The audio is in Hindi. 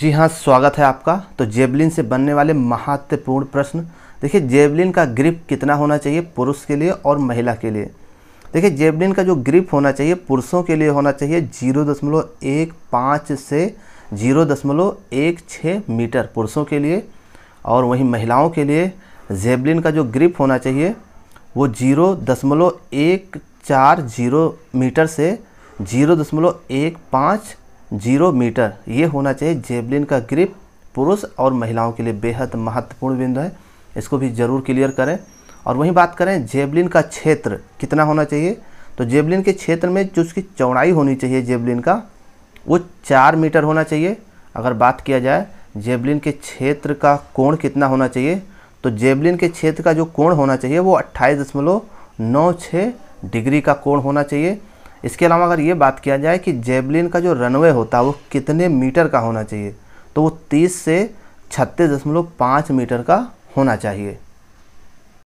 जी हाँ स्वागत है आपका तो जेबलिन से बनने वाले महत्वपूर्ण प्रश्न देखिए जेबलिन का ग्रिप कितना होना चाहिए पुरुष के लिए और महिला के लिए देखिए जेबलिन का जो ग्रिप होना चाहिए पुरुषों के लिए होना चाहिए जीरो दशमलव एक पाँच से जीरो दशमलव एक छः मीटर पुरुषों के लिए और वहीं महिलाओं के लिए जेबलिन का जो ग्रिप होना चाहिए वो जीरो दशमलव एक चार जीरो मीटर से जीरो दशमलव एक पाँच जीरो मीटर ये होना चाहिए जेबलिन का ग्रिप पुरुष और महिलाओं के लिए बेहद महत्वपूर्ण बिंदु है इसको भी ज़रूर क्लियर करें और वहीं बात करें जेबलिन का क्षेत्र कितना होना चाहिए तो जेबलिन के क्षेत्र में जो उसकी चौड़ाई होनी चाहिए जेबलिन का वो चार मीटर होना चाहिए अगर बात किया जाए जेबलिन के क्षेत्र का कोण कितना होना चाहिए तो जेबलिन के क्षेत्र का जो कोण होना चाहिए वो अट्ठाईस दशमलव नौ छः डिग्री का कोण होना चाहिए इसके अलावा अगर ये बात किया जाए कि जेबलिन का जो रनवे होता है वो कितने मीटर का होना चाहिए तो वो तीस से छत्तीस दशमलव पाँच मीटर का होना चाहिए